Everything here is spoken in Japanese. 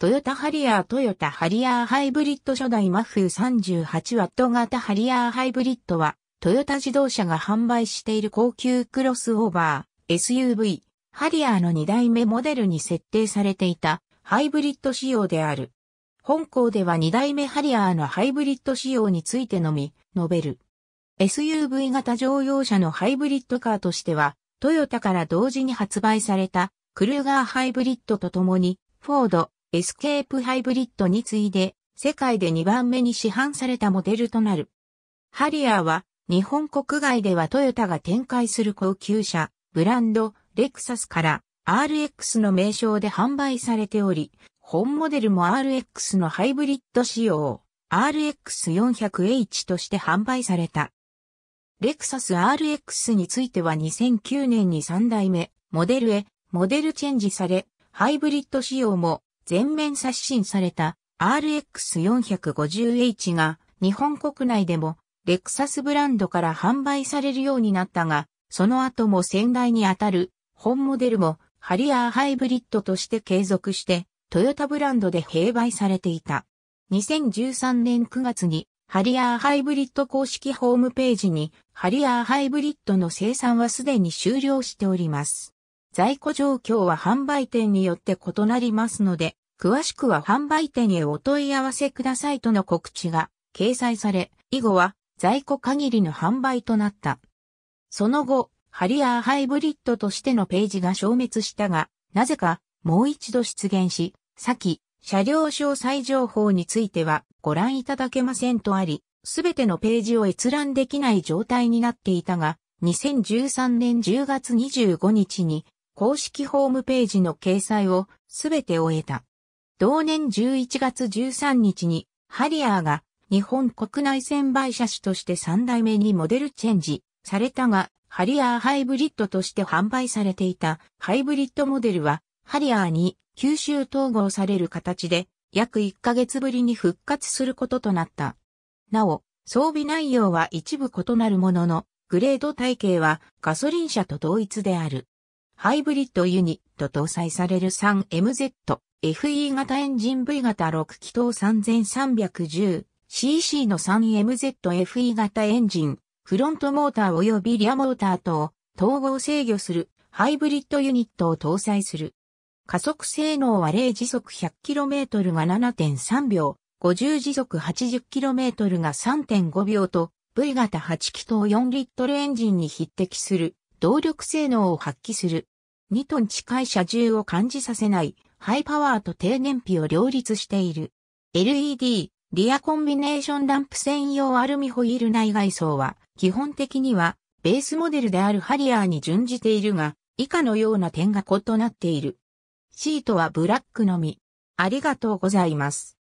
トヨタハリアートヨタハリアーハイブリッド初代マフー 38W 型ハリアーハイブリッドは、トヨタ自動車が販売している高級クロスオーバー SUV、ハリアーの2代目モデルに設定されていたハイブリッド仕様である。本校では2代目ハリアーのハイブリッド仕様についてのみ、述べる。SUV 型乗用車のハイブリッドカーとしては、トヨタから同時に発売されたクルーガーハイブリッドとともに、フォード、エスケープハイブリッドに次いで、世界で2番目に市販されたモデルとなる。ハリアーは、日本国外ではトヨタが展開する高級車、ブランド、レクサスから RX の名称で販売されており、本モデルも RX のハイブリッド仕様、RX400H として販売された。レクサス RX については2009年に3代目、モデルへ、モデルチェンジされ、ハイブリッド仕様も全面刷新された RX450H が日本国内でもレクサスブランドから販売されるようになったが、その後も先代にあたる本モデルもハリアーハイブリッドとして継続してトヨタブランドで併売されていた。2013年9月にハリアーハイブリッド公式ホームページにハリアーハイブリッドの生産はすでに終了しております。在庫状況は販売店によって異なりますので、詳しくは販売店へお問い合わせくださいとの告知が掲載され、以後は在庫限りの販売となった。その後、ハリアーハイブリッドとしてのページが消滅したが、なぜかもう一度出現し、先、車両詳細情報についてはご覧いただけませんとあり、すべてのページを閲覧できない状態になっていたが、2013年10月25日に公式ホームページの掲載をすべて終えた。同年11月13日にハリアーが日本国内専売車種として3代目にモデルチェンジされたが、ハリアーハイブリッドとして販売されていたハイブリッドモデルはハリアーに吸収統合される形で約1ヶ月ぶりに復活することとなった。なお、装備内容は一部異なるものの、グレード体系はガソリン車と同一である。ハイブリッドユニット搭載される 3MZ FE 型エンジン V 型6気筒 3310cc の 3MZ FE 型エンジン、フロントモーター及びリアモーターと統合制御するハイブリッドユニットを搭載する。加速性能は0時速 100km が7.3秒、50時速 80km が3.5秒と、V 型8気筒4リットルエンジンに匹敵する動力性能を発揮する。2トン近い車重を感じさせないハイパワーと低燃費を両立している。LED、リアコンビネーションランプ専用アルミホイール内外装は基本的にはベースモデルであるハリアーに準じているが以下のような点が異なっている。シートはブラックのみ。ありがとうございます。